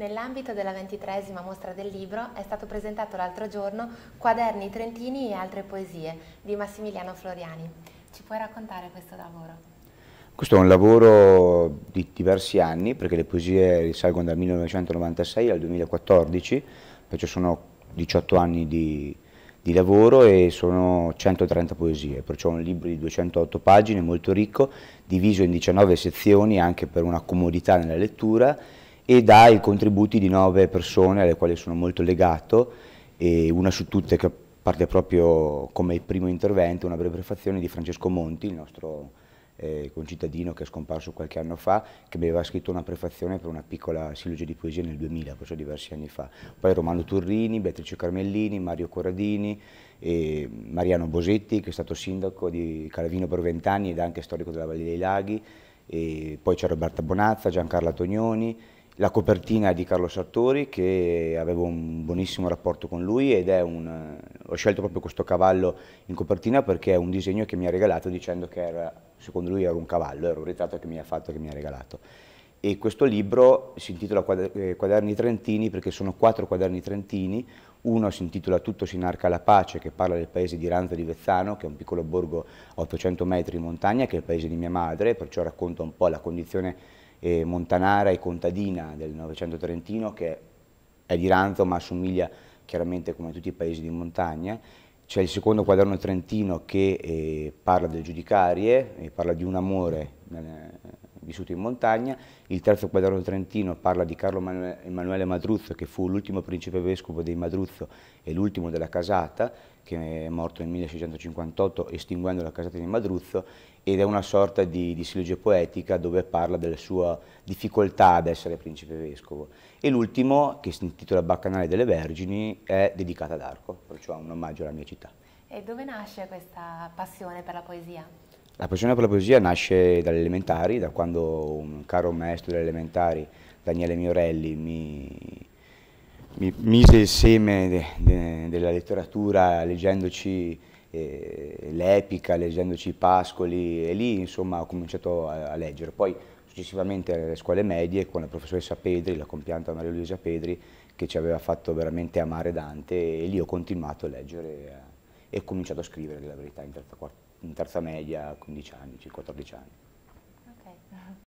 Nell'ambito della ventitresima mostra del libro è stato presentato l'altro giorno Quaderni Trentini e altre poesie di Massimiliano Floriani. Ci puoi raccontare questo lavoro? Questo è un lavoro di diversi anni, perché le poesie risalgono dal 1996 al 2014, perciò sono 18 anni di, di lavoro e sono 130 poesie, perciò è un libro di 208 pagine molto ricco, diviso in 19 sezioni anche per una comodità nella lettura e dai contributi di nove persone alle quali sono molto legato e una su tutte che parte proprio come primo intervento, una breve prefazione di Francesco Monti, il nostro eh, concittadino che è scomparso qualche anno fa, che aveva scritto una prefazione per una piccola silogia di poesia nel 2000, questo diversi anni fa. Poi Romano Turrini, Beatrice Carmellini, Mario Corradini, e Mariano Bosetti che è stato sindaco di Calavino per vent'anni ed anche storico della Valle dei Laghi, e poi c'è Roberta Bonazza, Giancarla Tognoni, la copertina è di Carlo Sartori che avevo un buonissimo rapporto con lui ed è un, ho scelto proprio questo cavallo in copertina perché è un disegno che mi ha regalato dicendo che era, secondo lui era un cavallo, era un ritratto che mi ha fatto, che mi ha regalato. E questo libro si intitola eh, Quaderni Trentini perché sono quattro quaderni trentini, uno si intitola Tutto si narca alla pace che parla del paese di Ranzo di Vezzano che è un piccolo borgo a 800 metri in montagna che è il paese di mia madre, perciò racconta un po' la condizione eh, montanara e contadina del Novecento Trentino, che è di Ranzo ma assomiglia chiaramente come tutti i paesi di montagna. C'è il secondo quaderno trentino che eh, parla delle giudicarie, e eh, parla di un amore eh, vissuto in montagna, il terzo quaderno trentino parla di Carlo Emanuele Madruzzo che fu l'ultimo principe vescovo dei Madruzzo e l'ultimo della casata, che è morto nel 1658 estinguendo la casata di Madruzzo ed è una sorta di, di sillogia poetica dove parla della sua difficoltà ad essere principe vescovo. E l'ultimo, che si intitola Baccanale delle Vergini, è dedicata ad Arco, perciò un omaggio alla mia città. E dove nasce questa passione per la poesia? La passione per la poesia nasce dalle elementari, da quando un caro maestro delle elementari, Daniele Miorelli, mi, mi mise il seme de, de, della letteratura leggendoci eh, l'epica, leggendoci i pascoli e lì insomma ho cominciato a, a, leggere. Poi successivamente alle scuole medie con la professoressa Pedri, la compianta Maria Luisa Pedri, che ci aveva fatto veramente amare Dante e lì ho continuato a leggere. Eh, e ho cominciato a scrivere, la verità, in terza, in terza media, 15 anni, 14 anni. Ok.